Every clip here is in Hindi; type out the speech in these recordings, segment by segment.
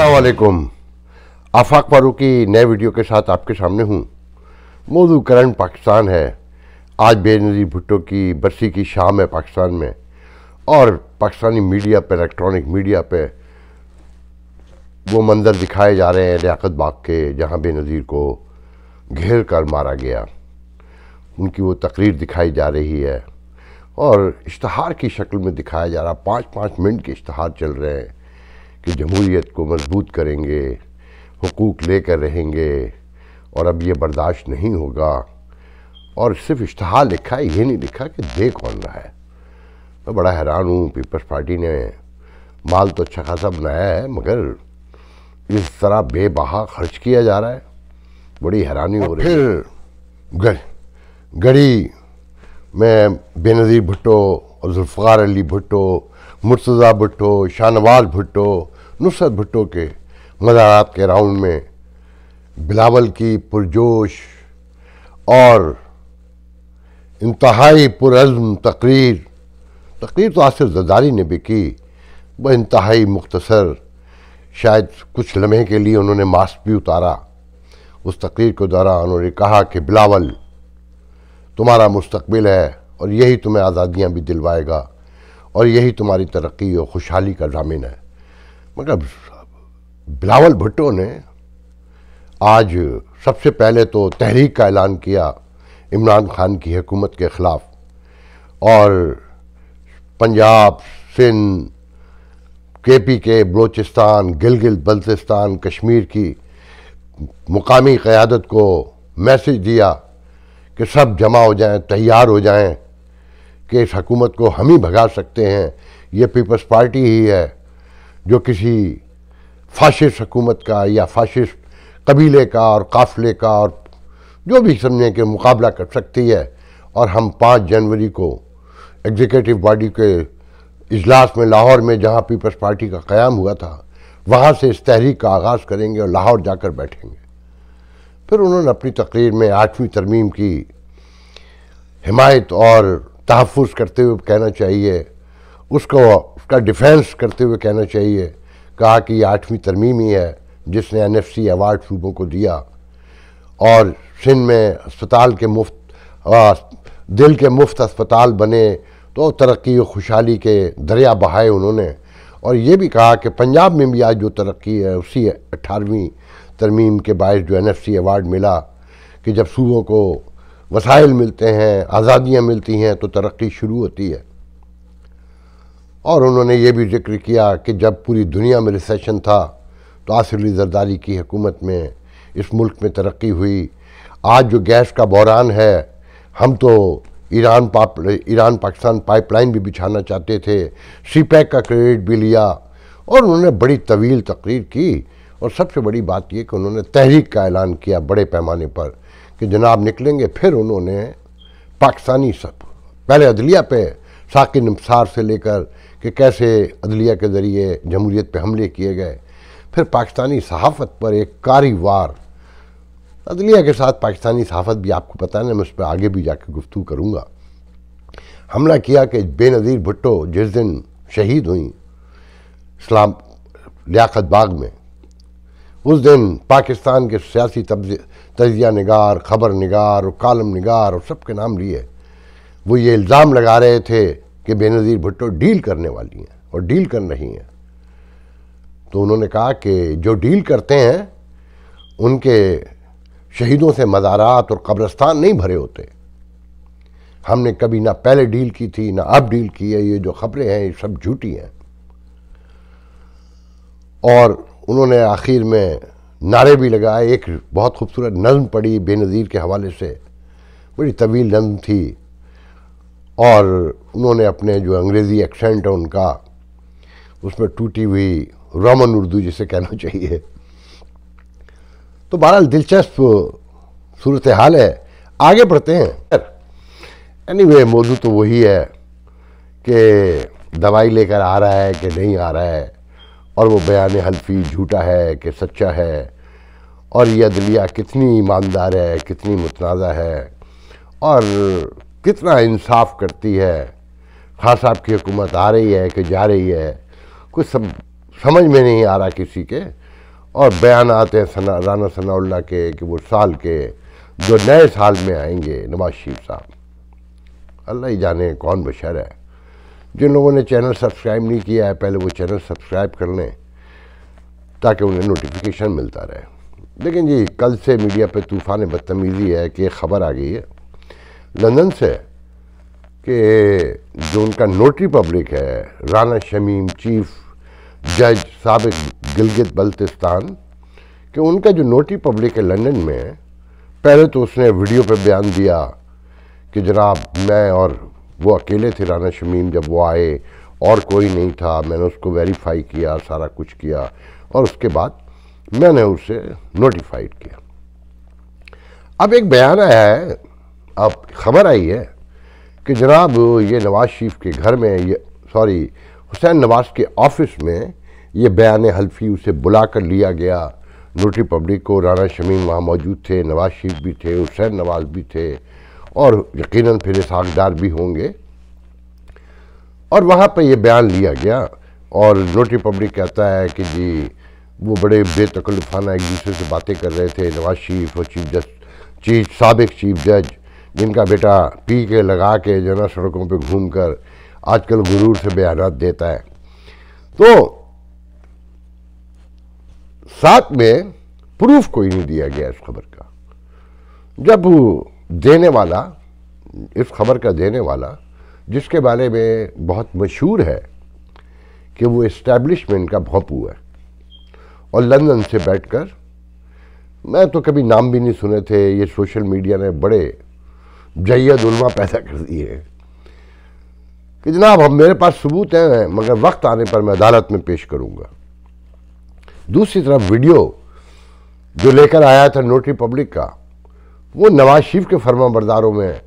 असलकुम आफाक पारू की नए वीडियो के साथ आपके सामने हूँ मौजू करंट पाकिस्तान है आज बेनजीर भुट्टो की बरसी की शाम है पाकिस्तान में और पाकिस्तानी मीडिया पर इलेक्ट्रॉनिक मीडिया पर वो मंज़र दिखाए जा रहे हैं लियाकत बाग के जहाँ बेनज़ीर को घेर कर मारा गया उनकी वो तकरीर दिखाई जा रही है और इश्तहार की शक्ल में दिखाया जा रहा पाँच पाँच मिनट के इश्तहार चल रहे हैं कि जमहूरीत को मजबूत करेंगे हकूक़ लेकर रहेंगे और अब ये बर्दाश्त नहीं होगा और सिर्फ इश्तहार लिखा है ये नहीं लिखा कि दे कौन रहा है मैं तो बड़ा हैरान हूँ पीपल्स पार्टी ने माल तो अच्छा खासा बनाया है मगर इस तरह बेबहा खर्च किया जा रहा है बड़ी हैरानी हो रही है फिर गढ़ी में बेनज़ीर भुट्टो और जुल्फ़ार अली भुट्टो मुर्तज़ा भुट्टो शाहनवाज भुट्टो नुसरत भुट्टो के मज़ारात के राउंड में बिलावल की पुरजोश और इंतहाई पुरज़म तकरीर तकरीर तो आसिफ जदारी ने भी की वह इंतहाई मुख्तसर शायद कुछ लम्हे के लिए उन्होंने मास्क भी उतारा उस तकरीर के दौरान उन्होंने कहा कि बिलावल तुम्हारा मुस्तबिल है और यही तुम्हें आज़ादियाँ भी दिलवाएगा और यही तुम्हारी तरक्की और खुशहाली का जामिन है मगर बिलावल भुट्टो ने आज सबसे पहले तो तहरीक का ऐलान किया इमरान खान की हुकूमत के ख़िलाफ़ और पंजाब सिंध के पी के बलोचिस्तान गिलगित बल्तिस्तान कश्मीर की मुकामी क़्यादत को मैसेज दिया कि सब जमा हो जाएं तैयार हो जाएं कि इस हकूमत को हम ही भगा सकते हैं ये पीपल्स पार्टी ही है जो किसी फाशिस्ट हकूमत का या फाशिस्ट कबीले का और काफले का और जो भी समझें कि मुकाबला कर सकती है और हम पाँच जनवरी को एग्जीक्यूटिव बॉडी के इजलास में लाहौर में जहाँ पीपल्स पार्टी का क़्याम हुआ था वहाँ से इस तहरीक का आगाज़ करेंगे और लाहौर जाकर बैठेंगे फिर उन्होंने अपनी तकरीर में आठवीं तरमीम की हिमायत और तहफ़ करते हुए कहना चाहिए उसको उसका डिफेंस करते हुए कहना चाहिए कहा कि ये आठवीं तरमीम ही है जिसने एन एफ सी अवार्ड सूबों को दिया और सिंध में अस्पताल के मुफ्त दिल के मुफ्त अस्पताल बने तो तरक्की और खुशहाली के दरिया बहाए उन्होंने और ये भी कहा कि पंजाब में भी आज जो तरक्की है उसी अठारहवीं तरमीम के बायस जो एन एफ सी अवार्ड मिला कि जब सूबों को वसाइल मिलते हैं आज़ादियाँ मिलती हैं तो तरक्की शुरू होती है और उन्होंने ये भी जिक्र किया कि जब पूरी दुनिया में रिसेशन था तो आसरली जरदारी की हुकूमत में इस मुल्क में तरक्की हुई आज जो गैस का बहरान है हम तो ईरान पाप ईरान पाकिस्तान पाइपलाइन भी बिछाना चाहते थे सी पैक का क्रेडिट भी लिया और उन्होंने बड़ी तवील तकरीर की और सबसे बड़ी बात यह कि उन्होंने तहरीक का ऐलान किया बड़े पैमाने पर कि जनाब निकलेंगे फिर उन्होंने पाकिस्तानी सब पहले अदलिया पे साकिन अमसार से लेकर कि कैसे अदलिया के ज़रिए जमहूरीत पे हमले किए गए फिर पाकिस्तानी सहाफ़त पर एक कारी वार अदलिया के साथ पाकिस्तानी सहाफ़त भी आपको पता है मैं उस पर आगे भी जा कर गुफ्तु करूँगा हमला किया कि बेनज़ीर भुट्टो जिस दिन शहीद हुई इस्लाम लियाकत बाग में उस दिन पाकिस्तान के सियासी तजिया नगार खबर नगार और कालम नगार और सब के नाम लिए वो ये इल्ज़ाम लगा रहे थे कि बेनज़ीर भुट्टो डील करने वाली हैं और डील कर रही हैं तो उन्होंने कहा कि जो डील करते हैं उनके शहीदों से मज़ारात और कब्रस्तान नहीं भरे होते हमने कभी ना पहले डील की थी ना अब डील की है ये जो खबरें हैं ये सब झूठी हैं और उन्होंने आखिर में नारे भी लगाए एक बहुत खूबसूरत नज़म पड़ी बेनज़ीर के हवाले से बड़ी तवील नज़म थी और उन्होंने अपने जो अंग्रेज़ी एक्सेंट है उनका उसमें टूटी हुई रोमन उर्दू जिसे कहना चाहिए तो बहरहाल दिलचस्प सूरत हाल है आगे बढ़ते हैं एनी वे मौजू तो वही है कि दवाई लेकर आ रहा है कि नहीं आ रहा है और वो बयान हल्फी झूठा है कि सच्चा है और यह अदलिया कितनी ईमानदार है कितनी मुतनाज़ है और कितना इंसाफ करती है खास साहब की हुकूमत आ रही है कि जा रही है कुछ सम, समझ में नहीं आ रहा किसी के और बयान आते हैं सना राना सनाउल्ला के कि वो साल के जो नए साल में आएंगे नवाज शरीफ साहब अल्लाह ही जाने कौन बशर है जिन लोगों ने चैनल सब्सक्राइब नहीं किया है पहले वो चैनल सब्सक्राइब कर लें ताकि उन्हें नोटिफिकेशन मिलता रहे लेकिन जी कल से मीडिया पे तूफ़ान बदतमीज़ी है कि खबर आ गई है लंदन से कि जो उनका नोटरी पब्लिक है राना शमीम चीफ जज सबक गिलगित बल्तिस्तान कि उनका जो नोटरी पब्लिक है लंदन में पहले तो उसने वीडियो पे बयान दिया कि जनाब मैं और वो अकेले थे राना शमीम जब वो आए और कोई नहीं था मैंने उसको वेरीफाई किया सारा कुछ किया और उसके बाद मैंने उसे नोटिफाइड किया अब एक बयान आया है अब खबर आई है कि जनाब ये नवाज शरीफ के घर में ये सॉरी हुसैन नवाज के ऑफिस में ये बयान हल्फी उसे बुला कर लिया गया नोटरी पब्लिक को राना शमीम वहाँ मौजूद थे नवाज शरीफ भी थे हुसैन नवाज भी थे और यकीनन फिर इस भी होंगे और वहाँ पर यह बयान लिया गया और नोटी पब्लिक कहता है कि जी वो बड़े बेतकल्फाना एक दूसरे से बातें कर रहे थे नवाज शरीफ और चीफ जस्ट चीफ सबक चीफ जज जिनका बेटा पी के लगा के जो ना सड़कों पे घूमकर आजकल गुरूर से बयान देता है तो साथ में प्रूफ कोई नहीं दिया गया इस खबर का जब देने वाला इस खबर का देने वाला जिसके बारे में बहुत मशहूर है कि वो इस्टेब्लिशमेंट का भोपू है और लंदन से बैठकर मैं तो कभी नाम भी नहीं सुने थे ये सोशल मीडिया ने बड़े जैद उलमा पैदा कर दिए हैं कि जनाब हम मेरे पास सबूत हैं मगर वक्त आने पर मैं अदालत में पेश करूंगा दूसरी तरफ वीडियो जो लेकर आया था नोटरी पब्लिक का वो नवाज शरीफ के फर्मा बरदारों में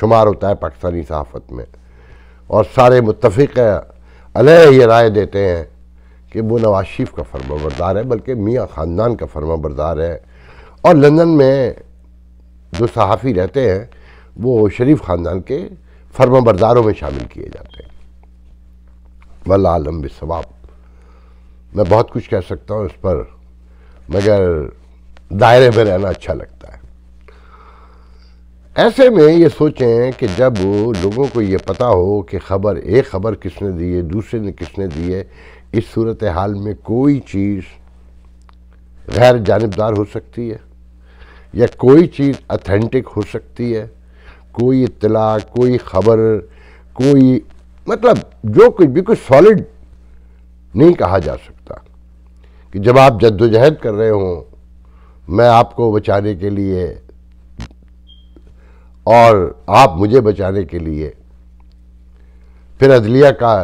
शुमार होता है पाकिस्तानी सहाफ़त में और सारे मुतफ़ अलह ये राय देते हैं कि वो नवाज शरीफ का फर्मा बरदार है बल्कि मियाँ ख़ानदान का फर्मा बरदार है और लंदन में जो सहाफ़ी रहते हैं वो शरीफ ख़ानदान के फर्मा बरदारों में शामिल किए जाते हैं वल आलम बवाब मैं बहुत कुछ कह सकता हूँ इस पर मगर दायरे में रहना अच्छा लगता है ऐसे में ये सोचें कि जब लोगों को ये पता हो कि खबर एक खबर किसने दी है दूसरे ने किसने दी है इस सूरत हाल में कोई चीज़ गैर जानबदार हो सकती है या कोई चीज़ अथेंटिक हो सकती है कोई इतला कोई ख़बर कोई मतलब जो कुछ भी कुछ सॉलिड नहीं कहा जा सकता कि जब आप जद्दोजहद कर रहे हों मैं आपको बचाने के लिए और आप मुझे बचाने के लिए फिर अदलिया का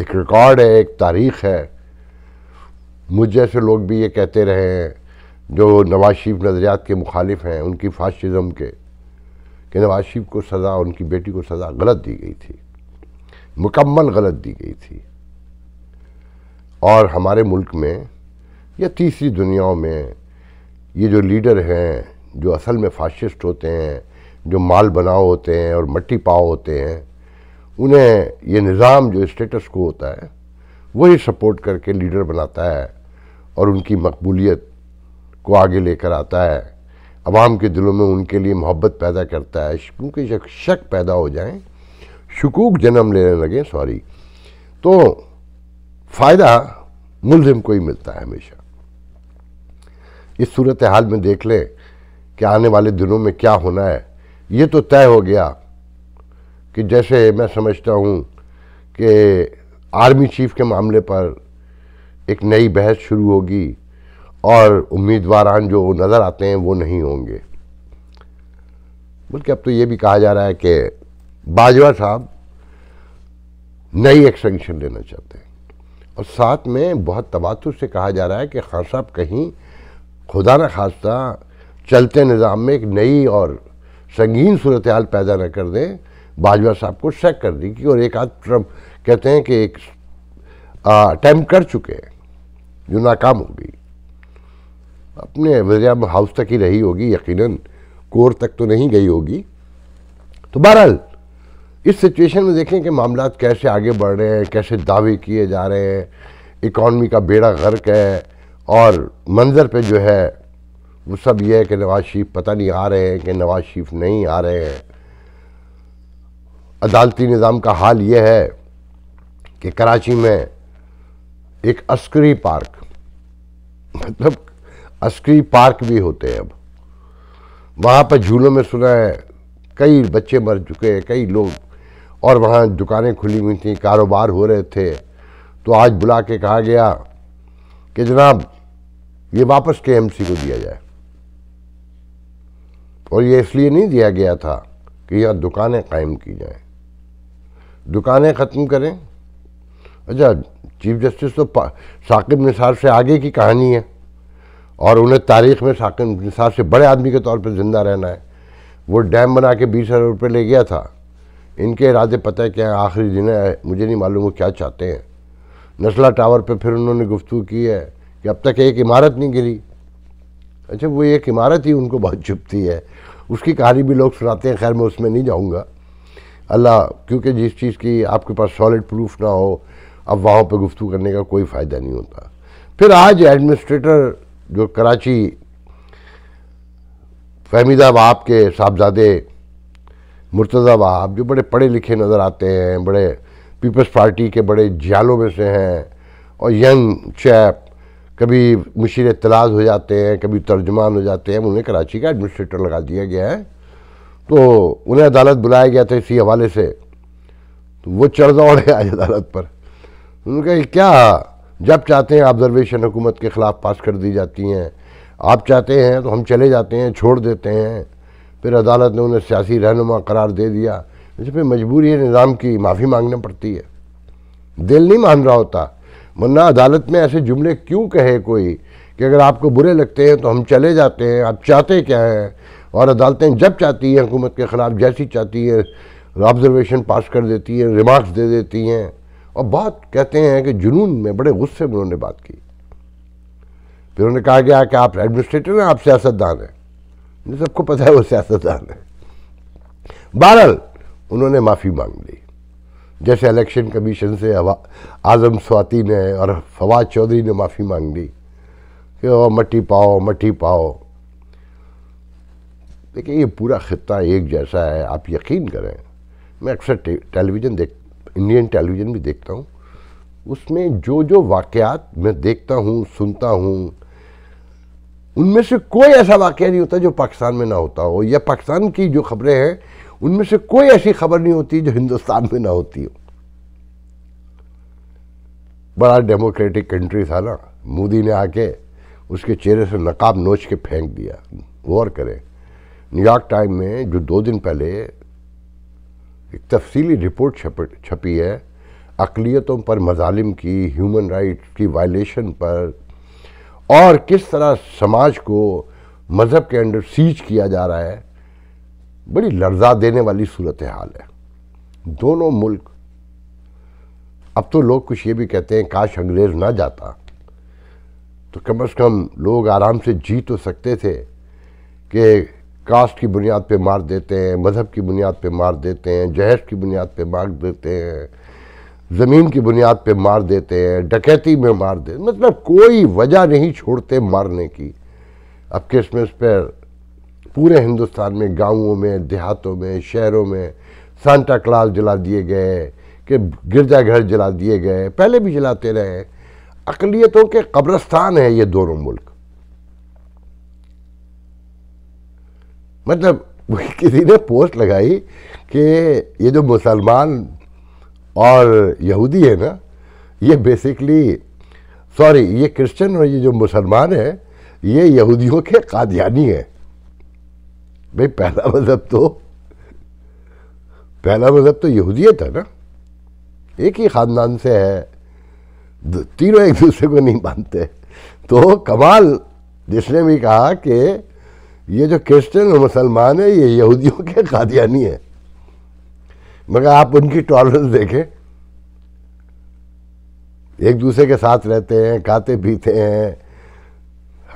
एक रिकॉर्ड है एक तारीख़ है मुझ जैसे लोग भी ये कहते रहे हैं जो नवाज शरीफ नज़रियात के मुखालिफ हैं उनकी फाशिज़म के कि नवाज शरीफ को सज़ा उनकी बेटी को सज़ा गलत दी गई थी मुकम्मल गलत दी गई थी और हमारे मुल्क में या तीसरी दुनियाओं में ये जो लीडर हैं जो असल में फाशिस्ट होते हैं जो माल बनाओ होते हैं और मट्टी पाओ होते हैं उन्हें ये निज़ाम जो स्टेटस को होता है वही सपोर्ट करके लीडर बनाता है और उनकी मकबूलियत को आगे लेकर आता है आवाम के दिलों में उनके लिए मोहब्बत पैदा करता है क्योंकि शक शक पैदा हो जाए शकूक जन्म लेने लगे सॉरी तो फ़ायदा मुलजिम को ही मिलता है हमेशा इस सूरत हाल में देख लें कि आने वाले दिनों में क्या होना है ये तो तय हो गया कि जैसे मैं समझता हूँ कि आर्मी चीफ के मामले पर एक नई बहस शुरू होगी और उम्मीदवारान जो नज़र आते हैं वो नहीं होंगे बल्कि अब तो ये भी कहा जा रहा है कि बाजवा साहब नई एक्सटेंशन लेना चाहते हैं और साथ में बहुत तबातुर से कहा जा रहा है कि खान साहब कहीं खुदा न खास्ता चलते निज़ाम में एक नई और संगीन सूरत हाल पैदा न कर दें बाजवा साहब को शक दी कि और एक आध ट्रम्प कहते हैं कि एक अटैम्प कर चुके हैं जो नाकाम हो गई अपने वजह हाउस तक ही रही होगी यकीनन कोर तक तो नहीं गई होगी तो बहरहाल इस सिचुएशन में देखें कि मामला कैसे आगे बढ़ रहे हैं कैसे दावे किए जा रहे हैं इकॉनमी का बेड़ा गर्क है और मंजर पे जो है वो सब ये है कि नवाज शरीफ पता नहीं आ रहे हैं कि नवाज शरीफ नहीं आ रहे हैं अदालती निज़ाम का हाल ये है कि कराची में एक अस्करी पार्क मतलब अस्करी पार्क भी होते हैं अब वहाँ पर झूलों में सुना है कई बच्चे मर चुके हैं कई लोग और वहाँ दुकानें खुली हुई थी कारोबार हो रहे थे तो आज बुला के कहा गया कि जनाब ये वापस के एम सी को दिया जाए और ये इसलिए नहीं दिया गया था कि यहाँ दुकानें कायम की जाएं दुकानें ख़त्म करें अच्छा चीफ जस्टिस तो साकिब निसार से आगे की कहानी है और उन्हें तारीख में साकिब निसार से बड़े आदमी के तौर पर ज़िंदा रहना है वो डैम बना के बीस हज़ार रुपये ले गया था इनके इरादे पता है क्या आखिरी दिन है मुझे नहीं मालूम वो क्या चाहते हैं नस्ला टावर पे फिर उन्होंने गुफ्तु की है कि अब तक एक इमारत नहीं गिरी अच्छा वो एक इमारत ही उनको बहुत चुपती है उसकी कहानी भी लोग सुनाते हैं खैर मैं उसमें नहीं जाऊँगा अल्लाह क्योंकि जिस चीज़ की आपके पास सॉलिड प्रूफ ना हो अब वहाँ पर गुफ्तु करने का कोई फ़ायदा नहीं होता फिर आज एडमिनिस्ट्रेटर जो कराची फहमीदा वहाब के साहबजादे मुर्तज़ा वहाब जो बड़े पढ़े लिखे नज़र आते हैं बड़े पीपल्स पार्टी के बड़े जियालों में से हैं और यंग चैप कभी मुशीर तलाज हो जाते हैं कभी तर्जमान हो जाते हैं उन्हें कराची का एडमिनिस्ट्रेटर लगा दिया गया है तो उन्हें अदालत बुलाया गया था इसी हवाले से तो वो चढ़ दौड़े आज अदालत पर उन्होंने कहा क्या जब चाहते हैं ऑब्जर्वेशन हुकूमत के ख़िलाफ़ पास कर दी जाती हैं आप चाहते हैं तो हम चले जाते हैं छोड़ देते हैं फिर अदालत ने उन्हें सियासी रहनुमा करार दे दिया इस मजबूरी है निज़ाम की माफ़ी मांगना पड़ती है दिल नहीं मान रहा होता वरना अदालत में ऐसे जुमले क्यों कहे कोई कि अगर आपको बुरे लगते हैं तो हम चले जाते हैं आप चाहते क्या हैं और अदालतें जब चाहती हैं हुकूमत के ख़िलाफ़ जैसी चाहती है ऑब्ज़रवेशन पास कर देती है रिमार्क्स दे देती हैं और बात कहते हैं कि जुनून में बड़े गुस्से में उन्होंने बात की फिर उन्होंने कहा गया कि आप एडमिनिस्ट्रेटर हैं आप सियासतदान हैं सबको पता है वो सियासतदान है बहरहाल उन्होंने माफ़ी मांग ली जैसे इलेक्शन कमीशन से आज़म स्वाति ने और फवाद चौधरी ने माफ़ी मांग ली कि ओ मट्टी पाओ मट्टी पाओ देखिए ये पूरा ख़त्ता एक जैसा है आप यकीन करें मैं अक्सर टेलीविज़न देख इंडियन टेलीविज़न भी देखता हूँ उसमें जो जो वाक़ात मैं देखता हूँ सुनता हूँ उनमें से कोई ऐसा वाक़ नहीं होता जो पाकिस्तान में ना होता हो या पाकिस्तान की जो खबरें हैं उनमें से कोई ऐसी खबर नहीं होती जो हिंदुस्तान में ना होती हो बड़ा डेमोक्रेटिक कंट्री था ना मोदी ने आके उसके चेहरे से नकाब नोच के फेंक दिया गौर करें न्यूयॉर्क टाइम में जो दो दिन पहले एक तफसीली रिपोर्ट छपी है अकलीतों पर मजालिम की ह्यूमन राइट्स की वायलेशन पर और किस तरह समाज को मज़हब के अंडर सीज किया जा रहा है बड़ी लर्जा देने वाली सूरत हाल है दोनों मुल्क अब तो लोग कुछ ये भी कहते हैं काश अंग्रेज़ ना जाता तो कम अज़ कम लोग आराम से जी तो सकते थे कि कास्ट की बुनियाद पे मार देते हैं मज़हब की बुनियाद पे मार देते हैं जहेज की बुनियाद पे मार देते हैं ज़मीन की बुनियाद पे मार देते हैं डकैती में मार देते मतलब कोई वजह नहीं छोड़ते मारने की अब क्रिसमस पर पूरे हिंदुस्तान में गांवों में देहातों में शहरों में सांता क्लास जला दिए गए कि गिरजाघर जला दिए गए पहले भी जलाते रहे अकलीतों के कब्रस्तान है ये दोनों मुल्क मतलब किसी ने पोस्ट लगाई कि ये जो मुसलमान और यहूदी है ना ये बेसिकली सॉरी ये क्रिश्चियन और ये जो मुसलमान है ये यहूदियों के कादियानी है भाई पहला मजहब तो पहला मजहब तो यहूदियत है ना एक ही ख़ानदान से है तीनों एक दूसरे को नहीं मानते तो कमाल जिसने भी कहा कि ये जो क्रिश्चियन और मुसलमान है ये यहूदियों के कादियानी है मगर आप उनकी टॉलरेंस देखें एक दूसरे के साथ रहते हैं खाते पीते हैं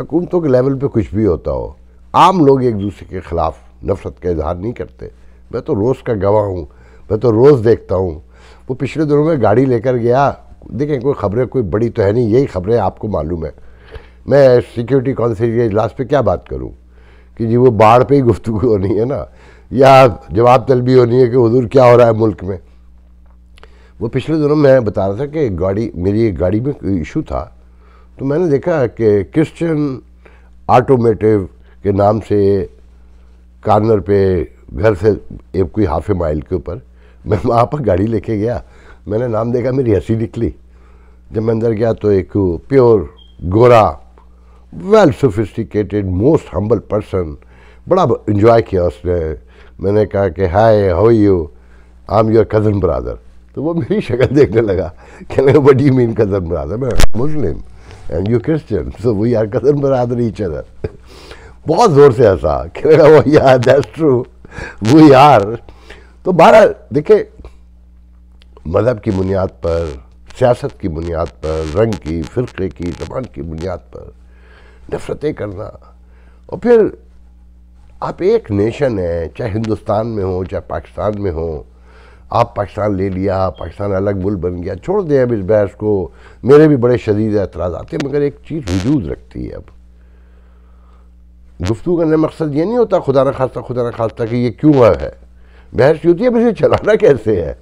हुकूमतों के लेवल पे कुछ भी होता हो आम लोग एक दूसरे के ख़िलाफ़ नफ़रत का इजहार नहीं करते मैं तो रोज़ का गवाह हूँ मैं तो रोज़ देखता हूँ वो पिछले दिनों में गाड़ी लेकर गया देखें कोई ख़बरें कोई बड़ी तो है नहीं यही ख़बरें आपको मालूम है मैं सिक्योरिटी काउंसिल के इजलास पर क्या बात करूँ कि जी वो बाढ़ पर ही गुफ्तु होनी है ना या जवाब तलबी होनी है कि हजूर क्या हो रहा है मुल्क में वो पिछले दिनों मैं बता रहा था कि गाड़ी मेरी गाड़ी में इशू था तो मैंने देखा कि क्रिश्चन ऑटोमेटिव के नाम से कार्नर पे घर से एक कोई हाफ ए माइल के ऊपर मैं वहाँ पर गाड़ी लेके गया मैंने नाम देखा मेरी हंसी निकली जब मैं अंदर गया तो एक प्योर गोरा well sophisticated most humble person बड़ा इन्जॉय किया उसने मैंने कहा कि hi how you I am your cousin brother तो वो मेरी शक्ल देखने लगा कहने लगा what you mean cousin brother मैं Muslim and you Christian so we are cousin brother each other बहुत ज़ोर से हंसा कि वो यार दैट्स ट्रू वो यार तो बहरहाल देखे मज़हब की बुनियाद पर सियासत की बुनियाद पर रंग की फ़िरके की जबान की बुनियाद पर नफ़रतें करना और फिर आप एक नेशन हैं चाहे हिंदुस्तान में हो चाहे पाकिस्तान में हो आप पाकिस्तान ले लिया पाकिस्तान अलग मुल्क बन गया छोड़ दें अब इस बहस को मेरे भी बड़े शदीद एतराज़ आते हैं मगर एक चीज़ वजूद रखती है अब गुफ्तु करने मकसद ये नहीं होता खुदा न खास्ता खुदा न खास्ता कि ये क्यों हुआ है बहस होती है मुझे चलाना कैसे है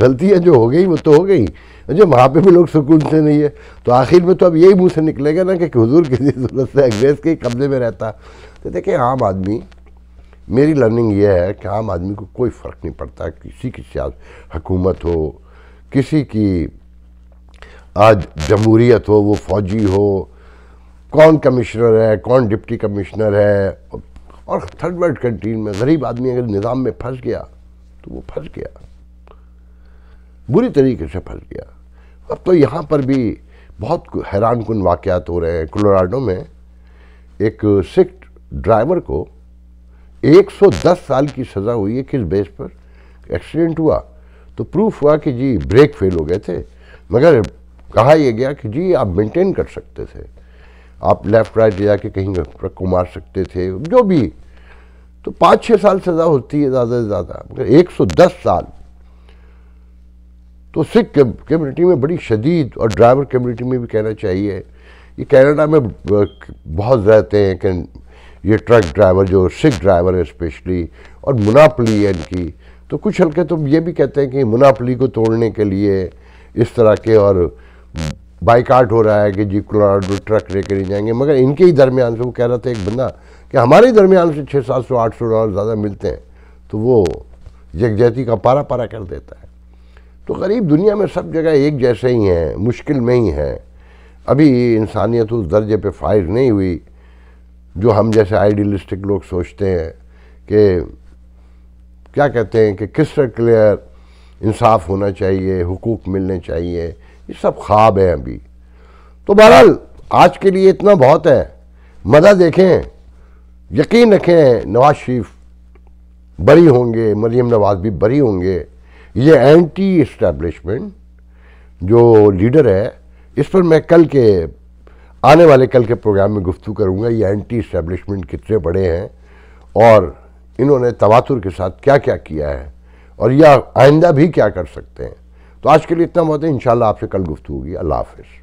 गलतियाँ जो हो गई वो तो हो गई जो वहाँ पे भी लोग सुकून से नहीं है तो आखिर में तो अब यही मुँह से निकलेगा ना कि हजूर किसी सूरत से अंग्रेज़ के कब्जे में रहता तो देखिए आम आदमी मेरी लर्निंग ये है कि आम आदमी को कोई फ़र्क नहीं पड़ता किसी की सियासत हुकूमत हो किसी की आज जमहूरियत हो वो फौजी हो कौन कमिश्नर है कौन डिप्टी कमिश्नर है और थर्ड वर्ल्ड कंट्री में गरीब आदमी अगर निज़ाम में फंस गया तो वो फंस गया बुरी तरीके से फंस गया अब तो यहाँ पर भी बहुत हैरान कन वाक़ात हो रहे हैं कोलोराडो में एक सिख ड्राइवर को 110 साल की सज़ा हुई है किस बेस पर एक्सीडेंट हुआ तो प्रूफ हुआ कि जी ब्रेक फेल हो गए थे मगर कहा यह गया कि जी आप मेंटेन कर सकते थे आप लेफ्ट राइट ले जाके कहीं ट्रक को मार सकते थे जो भी तो पाँच छः साल सज़ा होती है ज़्यादा से ज़्यादा मगर मतलब एक सौ दस साल तो सिख कम्यूनिटी में बड़ी शदीद और ड्राइवर कम्यूनिटी में भी कहना चाहिए ये कैनेडा में बहुत रहते हैं कि ये ट्रक ड्राइवर जो सिख ड्राइवर है स्पेशली और मुनापली है इनकी तो कुछ हल्के तो ये भी कहते हैं कि मुनापली को तोड़ने के लिए इस तरह के और बाईकाट हो रहा है कि जी कोलोराडो ट्रक लेकर नहीं जाएंगे मगर इनके ही दरमियान से वो कह रहा था एक बंदा कि हमारे ही दरमियान से छः सात सौ आठ सौ डॉलर ज़्यादा मिलते हैं तो वो यकजहती का पारा पारा कर देता है तो गरीब दुनिया में सब जगह एक जैसे ही हैं मुश्किल में ही हैं अभी इंसानियत उस दर्जे पर फायर नहीं हुई जो हम जैसे आइडियलिस्टिक लोग सोचते हैं कि क्या कहते हैं कि किस तरह क्लियर इंसाफ होना चाहिए हुकूक मिलने चाहिए ये सब ख्वाब हैं अभी तो बहरहाल आज के लिए इतना बहुत है मज़ा देखें यकीन रखें नवाज शरीफ बरी होंगे मरीम नवाज भी बरी होंगे ये एंटी इस्टेब्लिशमेंट जो लीडर है इस पर मैं कल के आने वाले कल के प्रोग्राम में गुफ्तु करूँगा ये एंटी इस्टेब्लिशमेंट कितने बड़े हैं और इन्होंने तवातुर के साथ क्या क्या किया है और यह आइंदा भी क्या कर सकते हैं तो आज के लिए इतना बहुत है इन आपसे कल गुफ्तु होगी अल्लाह हाफिज़